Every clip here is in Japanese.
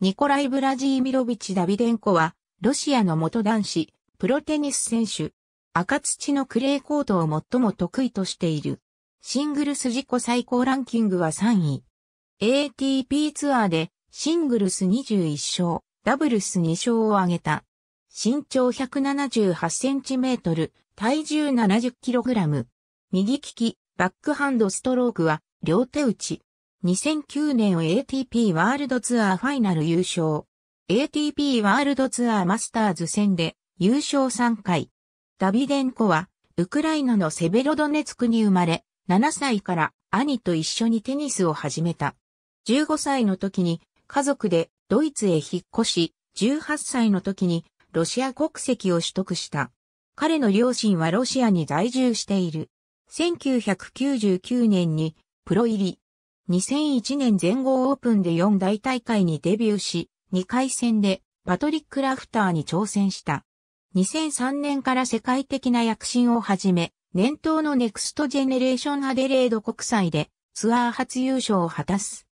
ニコライ・ブラジーミロビチ・ダビデンコは、ロシアの元男子、プロテニス選手。赤土のクレーコートを最も得意としている。シングルス自己最高ランキングは3位。ATP ツアーでシングルス21勝、ダブルス2勝を挙げた。身長178センチメートル、体重70キログラム。右利き、バックハンドストロークは両手打ち。2009年 ATP ワールドツアーファイナル優勝。ATP ワールドツアーマスターズ戦で優勝3回。ダビデンコは、ウクライナのセベロドネツクに生まれ、7歳から兄と一緒にテニスを始めた。15歳の時に家族でドイツへ引っ越し、18歳の時にロシア国籍を取得した。彼の両親はロシアに在住している。1999年にプロ入り。2001年全豪オープンで4大大会にデビューし、2回戦でパトリック・ラフターに挑戦した。2003年から世界的な躍進をはじめ、年頭のネクストジェネレーションアデレード国際でツアー初優勝を果たす。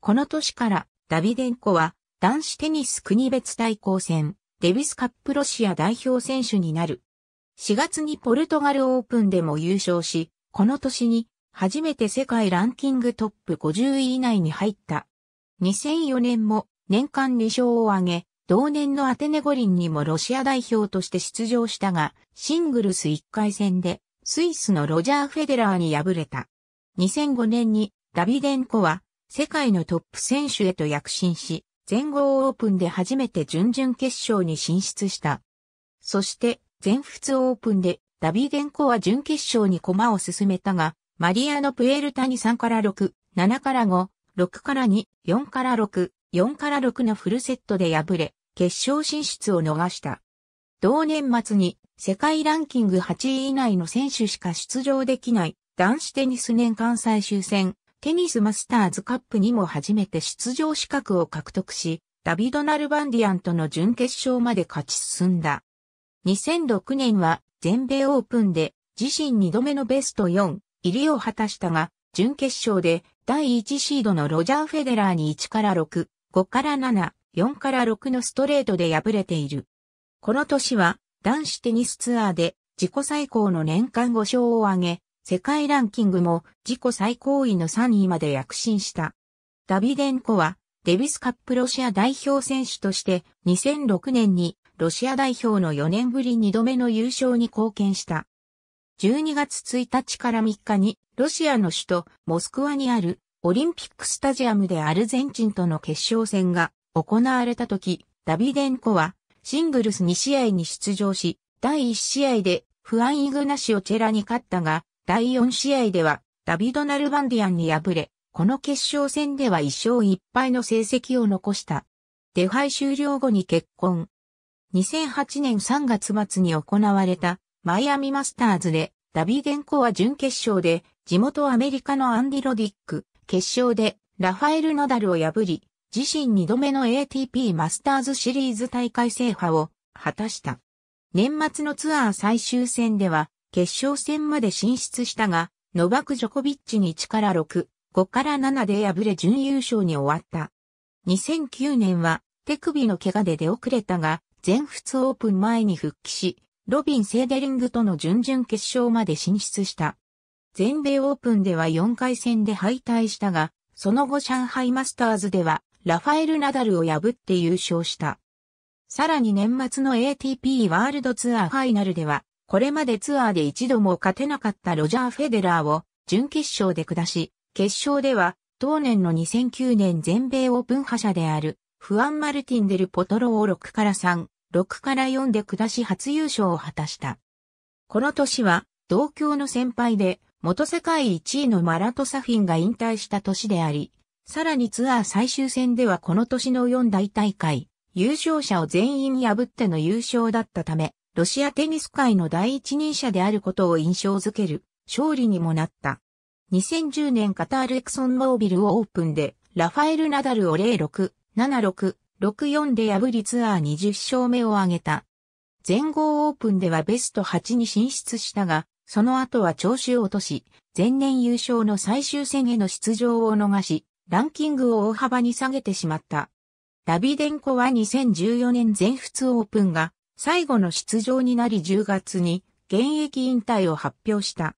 この年からダビデンコは男子テニス国別対抗戦デビスカップロシア代表選手になる。4月にポルトガルオープンでも優勝し、この年に初めて世界ランキングトップ50位以内に入った。2004年も年間2勝を挙げ、同年のアテネ五輪にもロシア代表として出場したが、シングルス1回戦でスイスのロジャー・フェデラーに敗れた。2005年にダビデンコは世界のトップ選手へと躍進し、全豪オープンで初めて準々決勝に進出した。そして、全仏オープンでダビデンコは準決勝に駒を進めたが、マリアのプエルタに3から6、7から5、6から2、4から6、4から6のフルセットで敗れ、決勝進出を逃した。同年末に世界ランキング8位以内の選手しか出場できない男子テニス年間最終戦、テニスマスターズカップにも初めて出場資格を獲得し、ダビド・ナルバンディアンとの準決勝まで勝ち進んだ。2006年は全米オープンで自身2度目のベスト4、入りを果たしたが、準決勝で第1シードのロジャー・フェデラーに1から6、5から7、4から6のストレートで敗れている。この年は男子テニスツアーで自己最高の年間5勝を挙げ、世界ランキングも自己最高位の3位まで躍進した。ダビデンコはデビスカップロシア代表選手として2006年にロシア代表の4年ぶり2度目の優勝に貢献した。12月1日から3日に、ロシアの首都モスクワにあるオリンピックスタジアムでアルゼンチンとの決勝戦が行われた時、ダビデンコはシングルス2試合に出場し、第1試合でフアン・イグナシオ・チェラに勝ったが、第4試合ではダビド・ナルバンディアンに敗れ、この決勝戦では1勝1敗の成績を残した。デハイ終了後に結婚。2008年3月末に行われたマイアミマスターズで、ダビデンコは準決勝で、地元アメリカのアンディ・ロディック、決勝で、ラファエル・ナダルを破り、自身2度目の ATP マスターズシリーズ大会制覇を果たした。年末のツアー最終戦では、決勝戦まで進出したが、ノバク・ジョコビッチに1から6、5から7で敗れ準優勝に終わった。2009年は手首の怪我で出遅れたが、全仏オープン前に復帰し、ロビン・セーデリングとの準々決勝まで進出した。全米オープンでは4回戦で敗退したが、その後上海マスターズでは、ラファエル・ナダルを破って優勝した。さらに年末の ATP ワールドツアーファイナルでは、これまでツアーで一度も勝てなかったロジャー・フェデラーを準決勝で下し、決勝では、当年の2009年全米オープン覇者である、フアン・マルティン・デル・ポトロを6から3、6から4で下し初優勝を果たした。この年は、同郷の先輩で、元世界1位のマラトサフィンが引退した年であり、さらにツアー最終戦ではこの年の4大大会、優勝者を全員破っての優勝だったため、ロシアテニス界の第一人者であることを印象づける勝利にもなった。2010年カタールエクソンモービルオープンで、ラファエル・ナダルを06、76、6-4で破りツアー20勝目を挙げた。全豪オープンではベスト8に進出したが、その後は調子を落とし、前年優勝の最終戦への出場を逃し、ランキングを大幅に下げてしまった。ダビデンコは2014年全仏オープンが最後の出場になり10月に現役引退を発表した。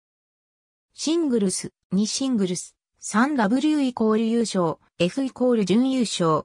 シングルス、2シングルス、3W イコール優勝、F イコール準優勝、